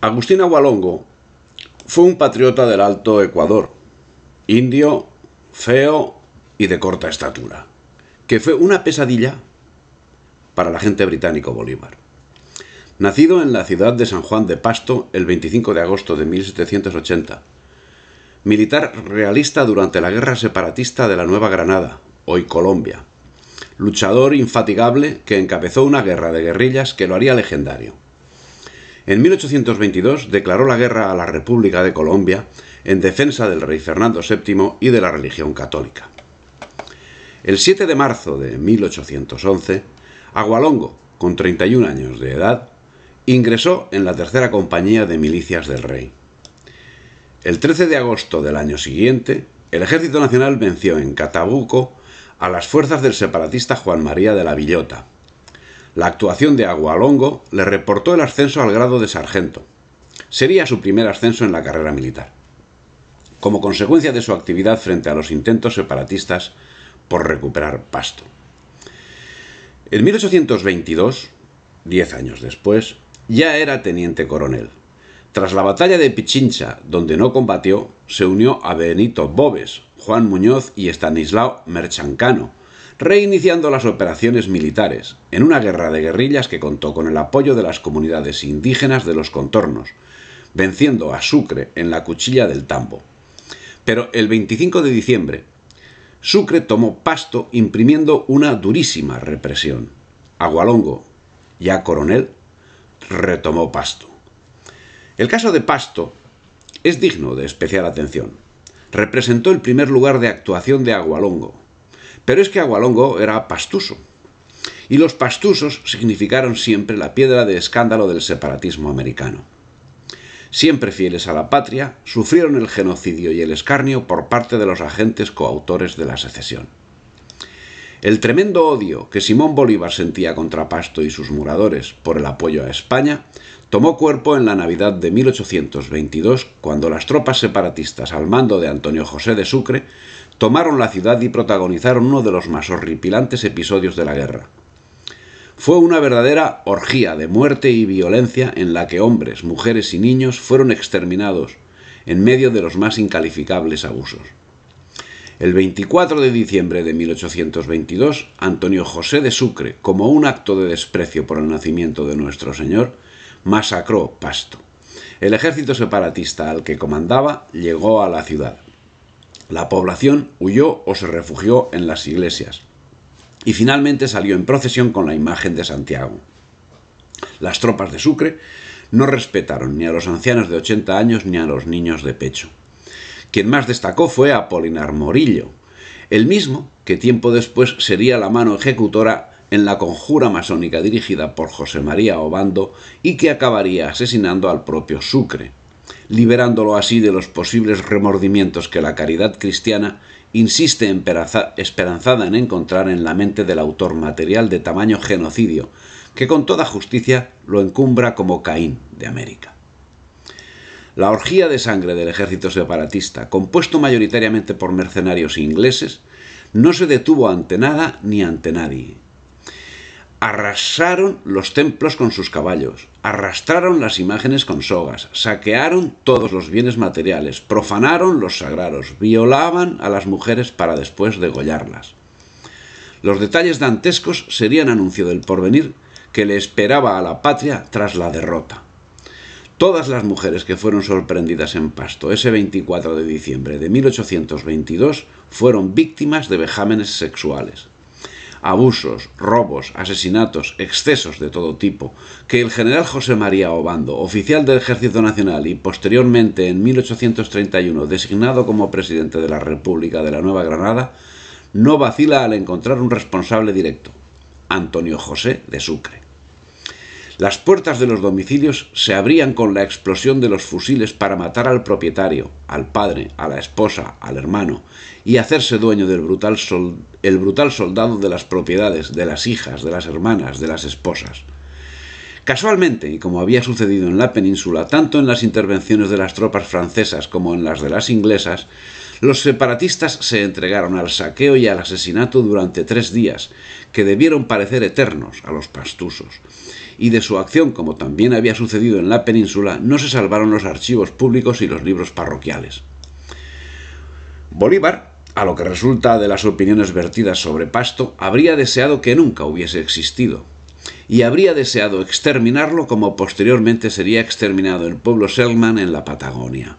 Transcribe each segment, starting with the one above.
Agustín Agualongo fue un patriota del Alto Ecuador, indio, feo y de corta estatura, que fue una pesadilla para la gente británico Bolívar. Nacido en la ciudad de San Juan de Pasto el 25 de agosto de 1780, militar realista durante la guerra separatista de la Nueva Granada, hoy Colombia, luchador infatigable que encabezó una guerra de guerrillas que lo haría legendario. En 1822 declaró la guerra a la República de Colombia en defensa del rey Fernando VII y de la religión católica. El 7 de marzo de 1811, Agualongo, con 31 años de edad, ingresó en la tercera compañía de milicias del rey. El 13 de agosto del año siguiente, el Ejército Nacional venció en Catabuco a las fuerzas del separatista Juan María de la Villota, la actuación de Agualongo le reportó el ascenso al grado de sargento. Sería su primer ascenso en la carrera militar. Como consecuencia de su actividad frente a los intentos separatistas por recuperar Pasto. En 1822, diez años después, ya era teniente coronel. Tras la batalla de Pichincha, donde no combatió, se unió a Benito Bobes, Juan Muñoz y Estanislao Merchancano, reiniciando las operaciones militares, en una guerra de guerrillas que contó con el apoyo de las comunidades indígenas de los contornos, venciendo a Sucre en la cuchilla del Tambo. Pero el 25 de diciembre, Sucre tomó pasto imprimiendo una durísima represión. Agualongo, ya coronel, retomó pasto. El caso de Pasto es digno de especial atención. Representó el primer lugar de actuación de Agualongo, pero es que Agualongo era pastuso. Y los pastusos significaron siempre la piedra de escándalo del separatismo americano. Siempre fieles a la patria, sufrieron el genocidio y el escarnio por parte de los agentes coautores de la secesión. El tremendo odio que Simón Bolívar sentía contra Pasto y sus moradores por el apoyo a España tomó cuerpo en la Navidad de 1822, cuando las tropas separatistas al mando de Antonio José de Sucre tomaron la ciudad y protagonizaron uno de los más horripilantes episodios de la guerra. Fue una verdadera orgía de muerte y violencia en la que hombres, mujeres y niños fueron exterminados en medio de los más incalificables abusos. El 24 de diciembre de 1822, Antonio José de Sucre, como un acto de desprecio por el nacimiento de nuestro Señor, masacró Pasto. El ejército separatista al que comandaba llegó a la ciudad. La población huyó o se refugió en las iglesias y finalmente salió en procesión con la imagen de Santiago. Las tropas de Sucre no respetaron ni a los ancianos de 80 años ni a los niños de pecho. Quien más destacó fue Apolinar Morillo, el mismo que tiempo después sería la mano ejecutora en la conjura masónica dirigida por José María Obando y que acabaría asesinando al propio Sucre liberándolo así de los posibles remordimientos que la caridad cristiana insiste esperanzada en encontrar en la mente del autor material de tamaño genocidio, que con toda justicia lo encumbra como Caín de América. La orgía de sangre del ejército separatista, compuesto mayoritariamente por mercenarios ingleses, no se detuvo ante nada ni ante nadie, Arrasaron los templos con sus caballos, arrastraron las imágenes con sogas, saquearon todos los bienes materiales, profanaron los sagrados, violaban a las mujeres para después degollarlas. Los detalles dantescos serían anuncio del porvenir que le esperaba a la patria tras la derrota. Todas las mujeres que fueron sorprendidas en Pasto ese 24 de diciembre de 1822 fueron víctimas de vejámenes sexuales abusos, robos, asesinatos, excesos de todo tipo, que el general José María Obando, oficial del Ejército Nacional y posteriormente en 1831 designado como presidente de la República de la Nueva Granada, no vacila al encontrar un responsable directo, Antonio José de Sucre. Las puertas de los domicilios se abrían con la explosión de los fusiles para matar al propietario, al padre, a la esposa, al hermano, y hacerse dueño del brutal, el brutal soldado de las propiedades, de las hijas, de las hermanas, de las esposas. Casualmente, y como había sucedido en la península, tanto en las intervenciones de las tropas francesas como en las de las inglesas, los separatistas se entregaron al saqueo y al asesinato durante tres días, que debieron parecer eternos a los pastusos. Y de su acción, como también había sucedido en la península, no se salvaron los archivos públicos y los libros parroquiales. Bolívar, a lo que resulta de las opiniones vertidas sobre Pasto, habría deseado que nunca hubiese existido, y habría deseado exterminarlo como posteriormente sería exterminado el pueblo Selman en la Patagonia.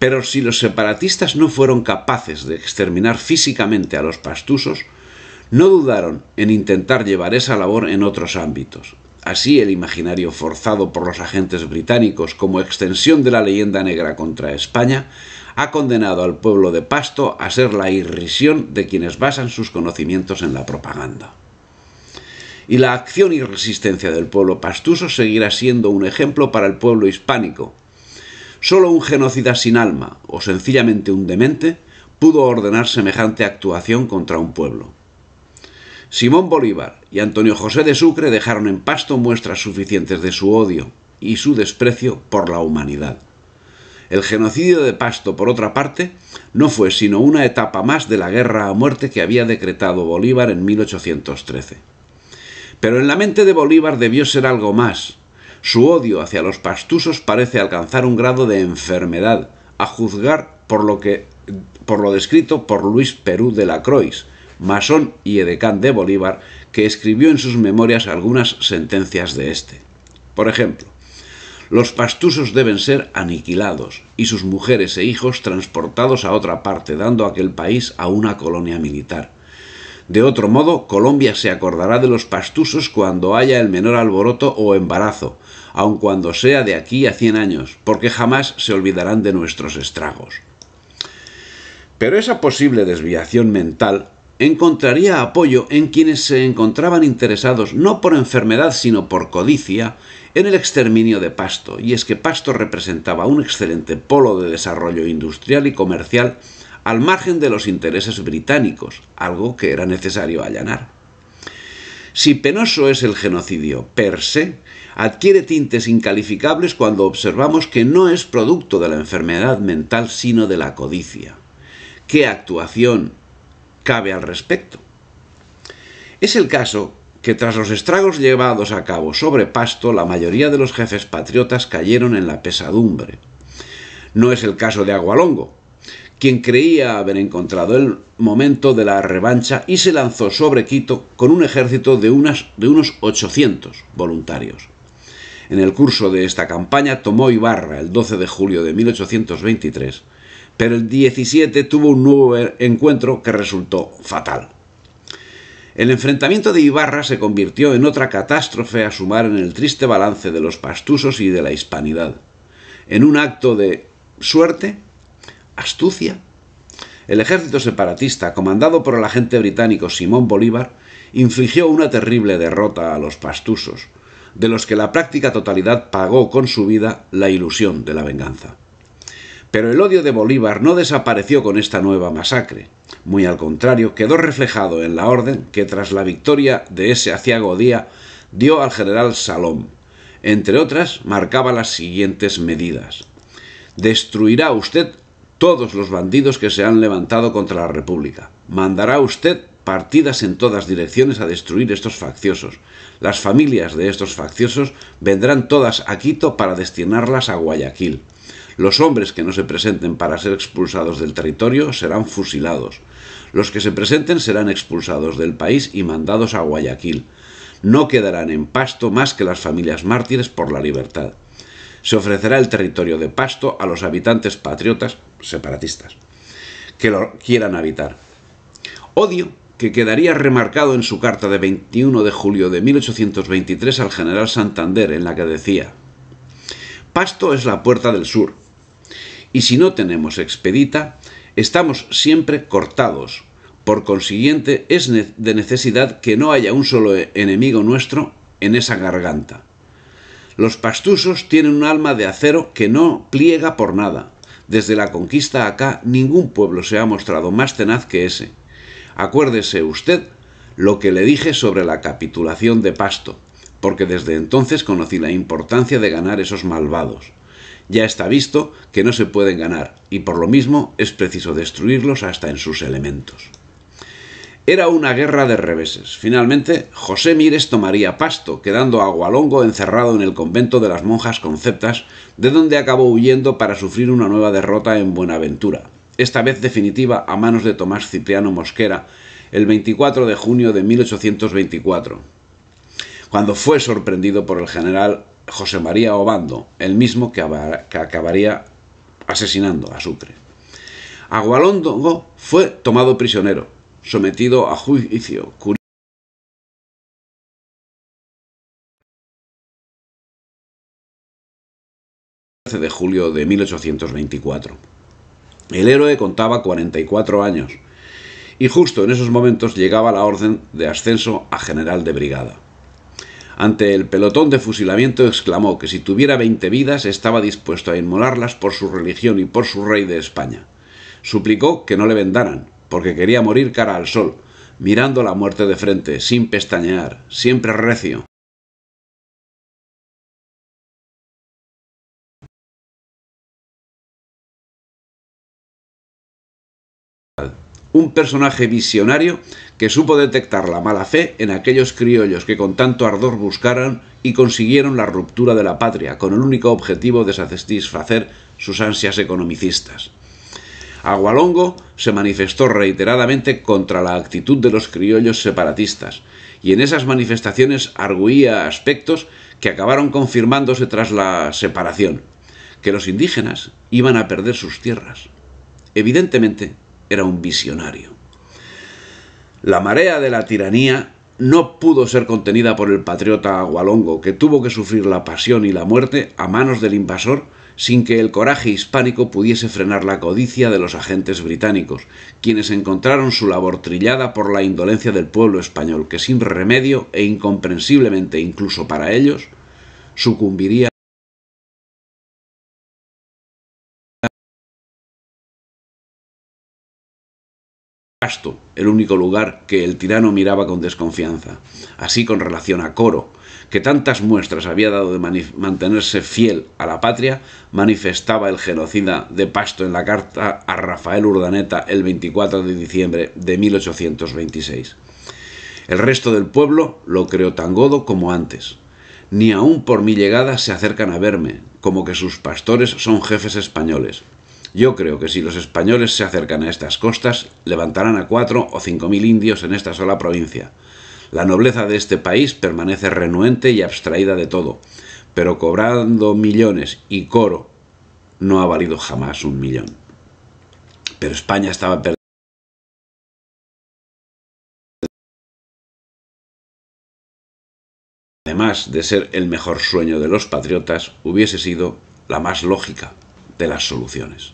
Pero si los separatistas no fueron capaces de exterminar físicamente a los pastusos, no dudaron en intentar llevar esa labor en otros ámbitos. Así el imaginario forzado por los agentes británicos como extensión de la leyenda negra contra España ha condenado al pueblo de Pasto a ser la irrisión de quienes basan sus conocimientos en la propaganda. Y la acción y resistencia del pueblo pastuso seguirá siendo un ejemplo para el pueblo hispánico, Solo un genocida sin alma, o sencillamente un demente, pudo ordenar semejante actuación contra un pueblo. Simón Bolívar y Antonio José de Sucre dejaron en pasto muestras suficientes de su odio y su desprecio por la humanidad. El genocidio de Pasto, por otra parte, no fue sino una etapa más de la guerra a muerte que había decretado Bolívar en 1813. Pero en la mente de Bolívar debió ser algo más, su odio hacia los pastusos parece alcanzar un grado de enfermedad, a juzgar por lo, que, por lo descrito por Luis Perú de la Croix, masón y edecán de Bolívar, que escribió en sus memorias algunas sentencias de este. Por ejemplo, los pastusos deben ser aniquilados y sus mujeres e hijos transportados a otra parte, dando aquel país a una colonia militar. De otro modo, Colombia se acordará de los pastusos cuando haya el menor alboroto o embarazo, aun cuando sea de aquí a 100 años, porque jamás se olvidarán de nuestros estragos. Pero esa posible desviación mental encontraría apoyo en quienes se encontraban interesados no por enfermedad sino por codicia en el exterminio de Pasto, y es que Pasto representaba un excelente polo de desarrollo industrial y comercial al margen de los intereses británicos, algo que era necesario allanar. Si penoso es el genocidio per se, adquiere tintes incalificables cuando observamos que no es producto de la enfermedad mental sino de la codicia. ¿Qué actuación cabe al respecto? Es el caso que tras los estragos llevados a cabo sobre Pasto, la mayoría de los jefes patriotas cayeron en la pesadumbre. No es el caso de Agualongo, quien creía haber encontrado el momento de la revancha y se lanzó sobre Quito con un ejército de, unas, de unos 800 voluntarios. En el curso de esta campaña tomó Ibarra el 12 de julio de 1823, pero el 17 tuvo un nuevo encuentro que resultó fatal. El enfrentamiento de Ibarra se convirtió en otra catástrofe a sumar en el triste balance de los pastusos y de la hispanidad. En un acto de suerte, astucia. El ejército separatista, comandado por el agente británico Simón Bolívar, infligió una terrible derrota a los pastusos, de los que la práctica totalidad pagó con su vida la ilusión de la venganza. Pero el odio de Bolívar no desapareció con esta nueva masacre. Muy al contrario, quedó reflejado en la orden que tras la victoria de ese aciago día dio al general Salom. Entre otras, marcaba las siguientes medidas. Destruirá usted todos los bandidos que se han levantado contra la República. Mandará usted partidas en todas direcciones a destruir estos facciosos. Las familias de estos facciosos vendrán todas a Quito para destinarlas a Guayaquil. Los hombres que no se presenten para ser expulsados del territorio serán fusilados. Los que se presenten serán expulsados del país y mandados a Guayaquil. No quedarán en pasto más que las familias mártires por la libertad se ofrecerá el territorio de Pasto a los habitantes patriotas separatistas que lo quieran habitar. Odio que quedaría remarcado en su carta de 21 de julio de 1823 al general Santander, en la que decía, Pasto es la puerta del sur, y si no tenemos expedita, estamos siempre cortados. Por consiguiente, es de necesidad que no haya un solo e-, enemigo nuestro en esa garganta. Los pastusos tienen un alma de acero que no pliega por nada. Desde la conquista acá ningún pueblo se ha mostrado más tenaz que ese. Acuérdese usted lo que le dije sobre la capitulación de Pasto, porque desde entonces conocí la importancia de ganar esos malvados. Ya está visto que no se pueden ganar, y por lo mismo es preciso destruirlos hasta en sus elementos. Era una guerra de reveses. Finalmente, José Mires tomaría Pasto, quedando a Gualongo encerrado en el convento de las monjas conceptas, de donde acabó huyendo para sufrir una nueva derrota en Buenaventura, esta vez definitiva a manos de Tomás Cipriano Mosquera, el 24 de junio de 1824, cuando fue sorprendido por el general José María Obando, el mismo que, acabaría asesinando a Sucre. Agualongo fue tomado prisionero, sometido a juicio. de julio de 1824. El héroe contaba 44 años y justo en esos momentos llegaba la orden de ascenso a general de brigada. Ante el pelotón de fusilamiento exclamó que si tuviera 20 vidas estaba dispuesto a inmolarlas por su religión y por su rey de España. Suplicó que no le vendaran, porque quería morir cara al sol, mirando la muerte de frente, sin pestañear, siempre recio. Un personaje visionario que supo detectar la mala fe en aquellos criollos que con tanto ardor buscaran y consiguieron la ruptura de la patria, con el único objetivo de satisfacer sus ansias economicistas. Agualongo se manifestó reiteradamente contra la actitud de los criollos separatistas, y en esas manifestaciones arguía aspectos que acabaron confirmándose tras la separación, que los indígenas iban a perder sus tierras. Evidentemente, era un visionario. La marea de la tiranía no pudo ser contenida por el patriota Agualongo, que tuvo que sufrir la pasión y la muerte a manos del invasor sin que el coraje hispánico pudiese frenar la codicia de los agentes británicos, quienes encontraron su labor trillada por la indolencia del pueblo español, que sin remedio e incomprensiblemente incluso para ellos, sucumbiría el único lugar que el tirano miraba con desconfianza, así con relación a Coro, que tantas muestras había dado de mantenerse fiel a la patria, manifestaba el genocida de Pasto en la carta a Rafael Urdaneta el 24 de diciembre de 1826. El resto del pueblo lo creó tan godo como antes. Ni aún por mi llegada se acercan a verme, como que sus pastores son jefes españoles. Yo creo que si los españoles se acercan a estas costas, levantarán a cuatro o cinco mil indios en esta sola provincia. La nobleza de este país permanece renuente y abstraída de todo, pero cobrando millones y coro no ha valido jamás un millón. Pero España estaba perdida. además de ser el mejor sueño de los patriotas, hubiese sido la más lógica de las soluciones.